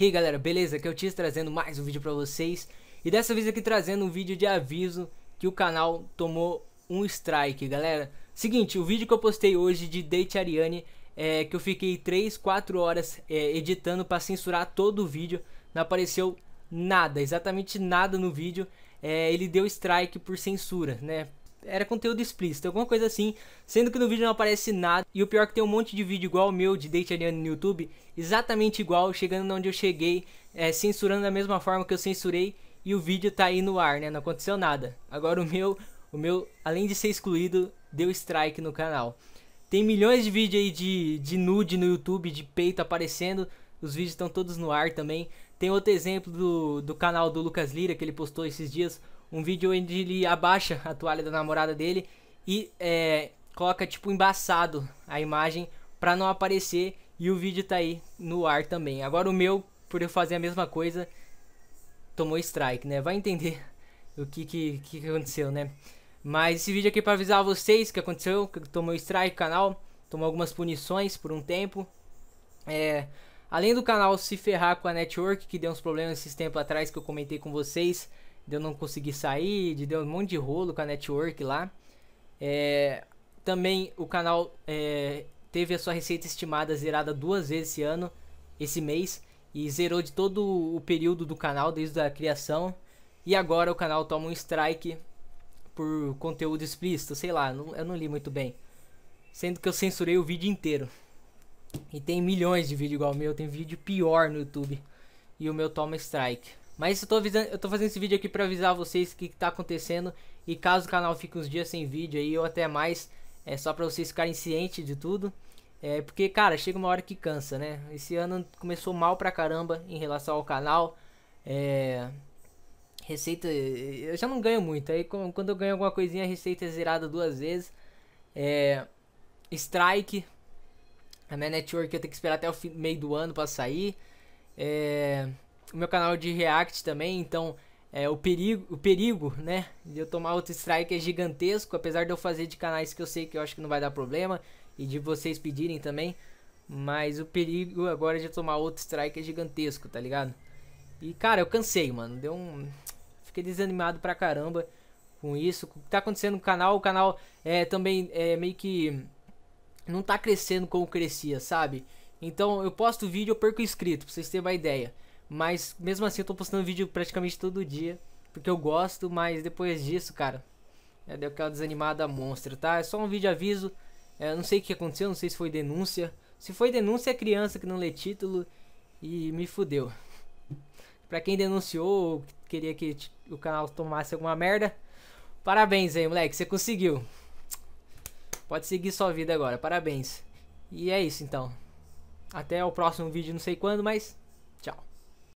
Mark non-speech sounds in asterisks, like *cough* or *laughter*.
E aí galera, beleza? Que eu tinha trazendo mais um vídeo pra vocês E dessa vez aqui trazendo um vídeo de aviso que o canal tomou um strike, galera Seguinte, o vídeo que eu postei hoje de Date Ariane É que eu fiquei 3, 4 horas é, editando pra censurar todo o vídeo Não apareceu nada, exatamente nada no vídeo é, ele deu strike por censura, né? era conteúdo explícito, alguma coisa assim, sendo que no vídeo não aparece nada. E o pior é que tem um monte de vídeo igual o meu de date alien no YouTube, exatamente igual, chegando onde eu cheguei, é, censurando da mesma forma que eu censurei e o vídeo tá aí no ar, né? Não aconteceu nada. Agora o meu, o meu, além de ser excluído, deu strike no canal. Tem milhões de vídeos aí de, de nude no YouTube, de peito aparecendo. Os vídeos estão todos no ar também. Tem outro exemplo do, do canal do Lucas Lira que ele postou esses dias. Um vídeo onde ele abaixa a toalha da namorada dele e é, coloca tipo embaçado a imagem para não aparecer. E o vídeo tá aí no ar também. Agora o meu, por eu fazer a mesma coisa, tomou strike, né? Vai entender o que, que, que aconteceu, né? Mas esse vídeo aqui é para avisar vocês que aconteceu, que tomou strike o canal, tomou algumas punições por um tempo. É, Além do canal se ferrar com a network, que deu uns problemas esses tempos atrás que eu comentei com vocês, de eu não conseguir sair, de deu um monte de rolo com a network lá. É, também o canal é, teve a sua receita estimada zerada duas vezes esse ano, esse mês, e zerou de todo o período do canal, desde a criação. E agora o canal toma um strike por conteúdo explícito, sei lá, não, eu não li muito bem. Sendo que eu censurei o vídeo inteiro. E tem milhões de vídeo igual o meu, tem vídeo pior no YouTube. E o meu toma strike. Mas eu tô, avisando, eu tô fazendo esse vídeo aqui pra avisar vocês o que, que tá acontecendo. E caso o canal fique uns dias sem vídeo aí, ou até mais, é só pra vocês ficarem cientes de tudo. É porque, cara, chega uma hora que cansa, né? Esse ano começou mal pra caramba em relação ao canal. É. Receita. Eu já não ganho muito. Aí quando eu ganho alguma coisinha, a receita é zerada duas vezes. É. Strike a minha network eu tenho que esperar até o fim, meio do ano para sair. É, o meu canal de React também, então é, o perigo, o perigo, né, de eu tomar outro strike é gigantesco, apesar de eu fazer de canais que eu sei que eu acho que não vai dar problema e de vocês pedirem também, mas o perigo agora de eu tomar outro strike é gigantesco, tá ligado? E cara, eu cansei, mano, deu um fiquei desanimado pra caramba com isso, o que tá acontecendo no canal, o canal é também é meio que não tá crescendo como crescia, sabe? Então eu posto vídeo, eu perco inscrito, pra vocês terem uma ideia. Mas mesmo assim eu tô postando vídeo praticamente todo dia, porque eu gosto, mas depois disso, cara, é, deu aquela desanimada monstra, tá? É só um vídeo aviso, é, não sei o que aconteceu, não sei se foi denúncia. Se foi denúncia, é criança que não lê título e me fudeu. *laughs* pra quem denunciou, queria que o canal tomasse alguma merda, parabéns aí, moleque, você conseguiu. Pode seguir sua vida agora, parabéns. E é isso então. Até o próximo vídeo, não sei quando, mas tchau.